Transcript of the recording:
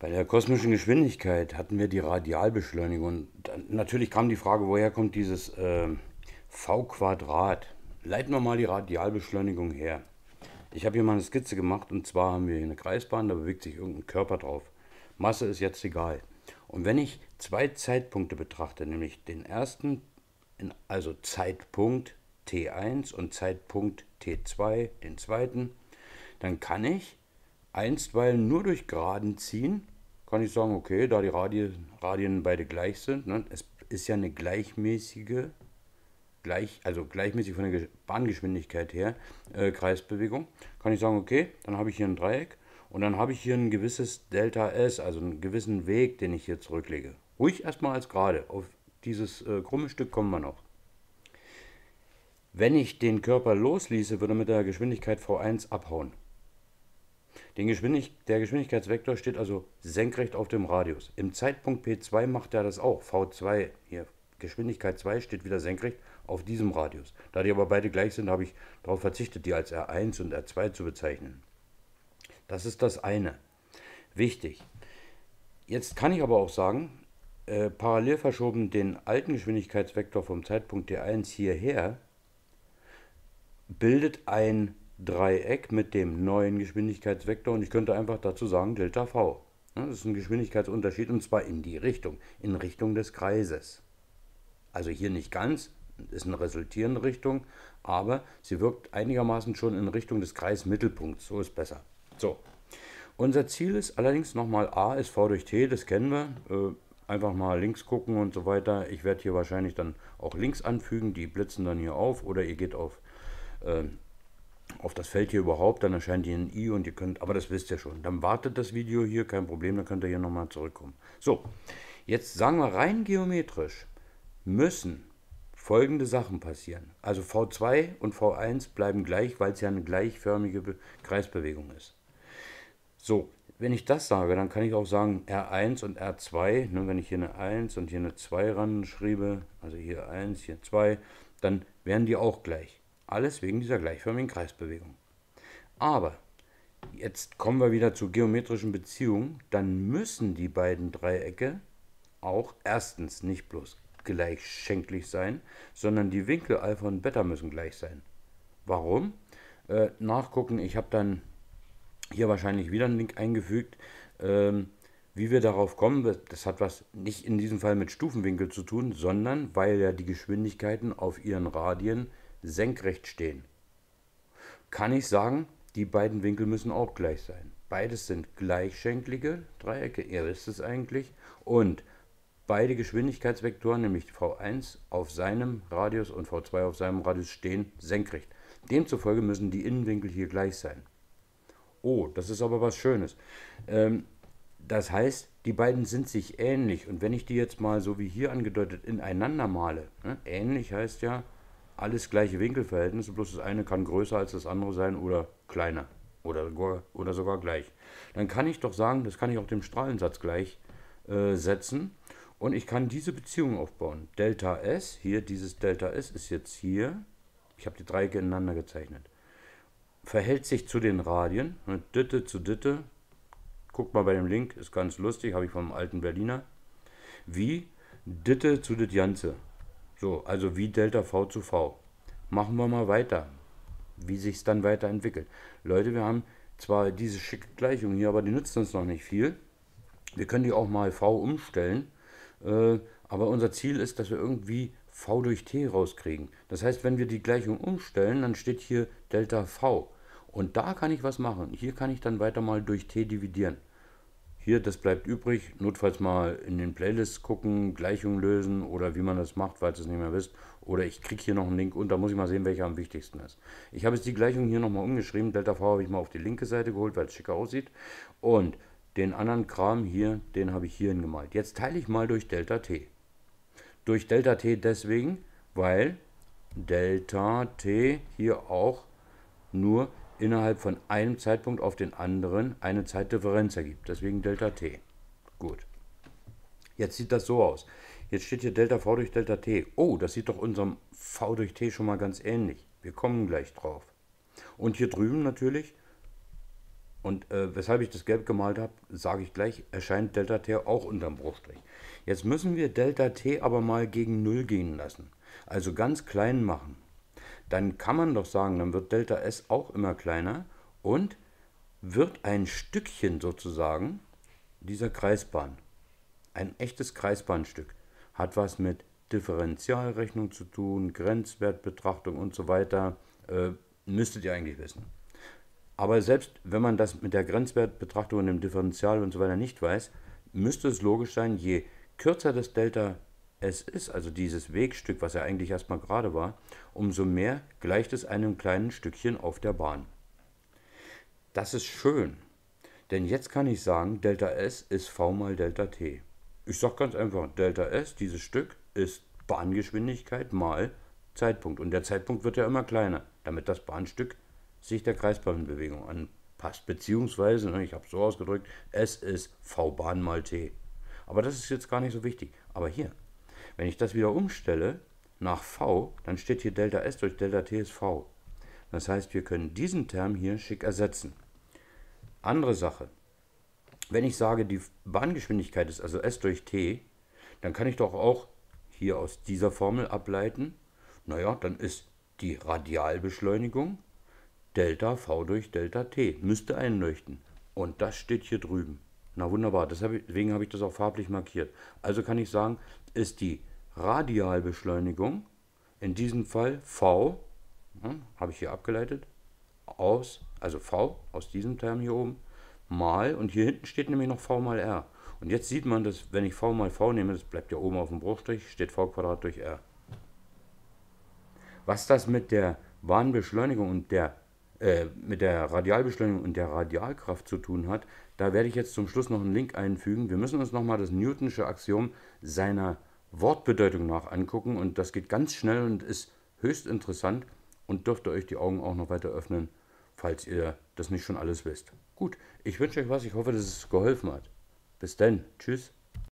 Bei der kosmischen Geschwindigkeit hatten wir die Radialbeschleunigung. Und natürlich kam die Frage, woher kommt dieses äh, v Quadrat? Leiten wir mal die Radialbeschleunigung her. Ich habe hier mal eine Skizze gemacht und zwar haben wir hier eine Kreisbahn, da bewegt sich irgendein Körper drauf. Masse ist jetzt egal. Und wenn ich zwei Zeitpunkte betrachte, nämlich den ersten, also Zeitpunkt T1 und Zeitpunkt T2, den zweiten, dann kann ich einstweilen nur durch Geraden ziehen, kann ich sagen, okay, da die Radien, Radien beide gleich sind, ne, es ist ja eine gleichmäßige, gleich, also gleichmäßig von der Bahngeschwindigkeit her, äh, Kreisbewegung, kann ich sagen, okay, dann habe ich hier ein Dreieck und dann habe ich hier ein gewisses Delta S, also einen gewissen Weg, den ich hier zurücklege. Ruhig erstmal als gerade. Auf dieses äh, krumme Stück kommen wir noch. Wenn ich den Körper losließe, würde er mit der Geschwindigkeit V1 abhauen. Geschwindig der Geschwindigkeitsvektor steht also senkrecht auf dem Radius. Im Zeitpunkt P2 macht er das auch. V2 hier, Geschwindigkeit 2 steht wieder senkrecht auf diesem Radius. Da die aber beide gleich sind, habe ich darauf verzichtet, die als R1 und R2 zu bezeichnen. Das ist das eine. Wichtig. Jetzt kann ich aber auch sagen, äh, parallel verschoben den alten Geschwindigkeitsvektor vom Zeitpunkt D1 hierher, bildet ein Dreieck mit dem neuen Geschwindigkeitsvektor und ich könnte einfach dazu sagen Delta V. Das ist ein Geschwindigkeitsunterschied und zwar in die Richtung, in Richtung des Kreises. Also hier nicht ganz, ist eine resultierende Richtung, aber sie wirkt einigermaßen schon in Richtung des Kreismittelpunkts. So ist besser. So. Unser Ziel ist allerdings nochmal A ist V durch T, das kennen wir. Äh, einfach mal links gucken und so weiter. Ich werde hier wahrscheinlich dann auch links anfügen, die blitzen dann hier auf oder ihr geht auf äh, auf das Feld hier überhaupt, dann erscheint hier ein i und ihr könnt, aber das wisst ihr schon. Dann wartet das Video hier, kein Problem, dann könnt ihr hier nochmal zurückkommen. So, jetzt sagen wir rein geometrisch, müssen folgende Sachen passieren. Also V2 und V1 bleiben gleich, weil es ja eine gleichförmige Be Kreisbewegung ist. So, wenn ich das sage, dann kann ich auch sagen R1 und R2. Ne, wenn ich hier eine 1 und hier eine 2 ran schriebe, also hier 1, hier 2, dann wären die auch gleich. Alles wegen dieser gleichförmigen Kreisbewegung. Aber jetzt kommen wir wieder zur geometrischen Beziehung. Dann müssen die beiden Dreiecke auch erstens nicht bloß gleichschenklich sein, sondern die Winkel Alpha und Beta müssen gleich sein. Warum? Äh, nachgucken, ich habe dann hier wahrscheinlich wieder einen Link eingefügt. Ähm, wie wir darauf kommen, das hat was nicht in diesem Fall mit Stufenwinkel zu tun, sondern weil ja die Geschwindigkeiten auf ihren Radien senkrecht stehen, kann ich sagen, die beiden Winkel müssen auch gleich sein. Beides sind gleichschenklige Dreiecke, ihr wisst es eigentlich, und beide Geschwindigkeitsvektoren, nämlich v1 auf seinem Radius und v2 auf seinem Radius, stehen senkrecht. Demzufolge müssen die Innenwinkel hier gleich sein. Oh, das ist aber was Schönes. Ähm, das heißt, die beiden sind sich ähnlich. Und wenn ich die jetzt mal so wie hier angedeutet ineinander male, ne, ähnlich heißt ja, alles gleiche Winkelverhältnisse, bloß das eine kann größer als das andere sein oder kleiner oder, oder sogar gleich. Dann kann ich doch sagen, das kann ich auch dem Strahlensatz gleich äh, setzen und ich kann diese Beziehung aufbauen. Delta S, hier dieses Delta S ist jetzt hier, ich habe die Dreiecke ineinander gezeichnet, verhält sich zu den Radien, ne, Ditte zu Ditte, guckt mal bei dem Link, ist ganz lustig, habe ich vom alten Berliner, wie Ditte zu Ditjanze. So, also wie Delta V zu V. Machen wir mal weiter, wie sich es dann weiterentwickelt. Leute, wir haben zwar diese schicke Gleichung hier, aber die nützt uns noch nicht viel. Wir können die auch mal V umstellen, äh, aber unser Ziel ist, dass wir irgendwie V durch T rauskriegen. Das heißt, wenn wir die Gleichung umstellen, dann steht hier Delta V. Und da kann ich was machen. Hier kann ich dann weiter mal durch T dividieren hier, das bleibt übrig. Notfalls mal in den Playlists gucken, Gleichungen lösen oder wie man das macht, falls ihr es nicht mehr wisst. Oder ich kriege hier noch einen Link und da muss ich mal sehen, welcher am wichtigsten ist. Ich habe jetzt die Gleichung hier nochmal umgeschrieben. Delta V habe ich mal auf die linke Seite geholt, weil es schicker aussieht. Und den anderen Kram hier, den habe ich hier hingemalt. Jetzt teile ich mal durch Delta T. Durch Delta T deswegen, weil Delta T hier auch nur innerhalb von einem Zeitpunkt auf den anderen eine Zeitdifferenz ergibt. Deswegen Delta T. Gut. Jetzt sieht das so aus. Jetzt steht hier Delta V durch Delta T. Oh, das sieht doch unserem V durch T schon mal ganz ähnlich. Wir kommen gleich drauf. Und hier drüben natürlich, und äh, weshalb ich das gelb gemalt habe, sage ich gleich, erscheint Delta T auch unterm Bruchstrich. Jetzt müssen wir Delta T aber mal gegen 0 gehen lassen. Also ganz klein machen dann kann man doch sagen, dann wird Delta S auch immer kleiner und wird ein Stückchen sozusagen dieser Kreisbahn. Ein echtes Kreisbahnstück. Hat was mit Differentialrechnung zu tun, Grenzwertbetrachtung und so weiter. Äh, müsstet ihr eigentlich wissen. Aber selbst wenn man das mit der Grenzwertbetrachtung und dem Differential und so weiter nicht weiß, müsste es logisch sein, je kürzer das Delta es ist, also dieses Wegstück, was ja eigentlich erstmal gerade war, umso mehr gleicht es einem kleinen Stückchen auf der Bahn. Das ist schön, denn jetzt kann ich sagen, Delta S ist V mal Delta T. Ich sage ganz einfach, Delta S, dieses Stück, ist Bahngeschwindigkeit mal Zeitpunkt. Und der Zeitpunkt wird ja immer kleiner, damit das Bahnstück sich der Kreisbahnbewegung anpasst. Beziehungsweise, ne, ich habe es so ausgedrückt, S ist V-Bahn mal T. Aber das ist jetzt gar nicht so wichtig. Aber hier, wenn ich das wieder umstelle nach v, dann steht hier Delta S durch Delta T ist v. Das heißt, wir können diesen Term hier schick ersetzen. Andere Sache. Wenn ich sage, die Bahngeschwindigkeit ist also S durch T, dann kann ich doch auch hier aus dieser Formel ableiten, naja, dann ist die Radialbeschleunigung Delta V durch Delta T. Müsste einleuchten. Und das steht hier drüben. Na wunderbar, deswegen habe ich das auch farblich markiert. Also kann ich sagen, ist die Radialbeschleunigung, in diesem Fall V, hm, habe ich hier abgeleitet, aus, also V aus diesem Term hier oben, mal, und hier hinten steht nämlich noch V mal R. Und jetzt sieht man, dass wenn ich V mal V nehme, das bleibt ja oben auf dem Bruchstrich, steht V Quadrat durch R. Was das mit der Bahnbeschleunigung und der äh, mit der Radialbeschleunigung und der Radialkraft zu tun hat, da werde ich jetzt zum Schluss noch einen Link einfügen. Wir müssen uns nochmal das Newtonsche Axiom seiner Wortbedeutung nach angucken und das geht ganz schnell und ist höchst interessant und dürfte euch die Augen auch noch weiter öffnen, falls ihr das nicht schon alles wisst. Gut, ich wünsche euch was, ich hoffe, dass es geholfen hat. Bis dann, tschüss.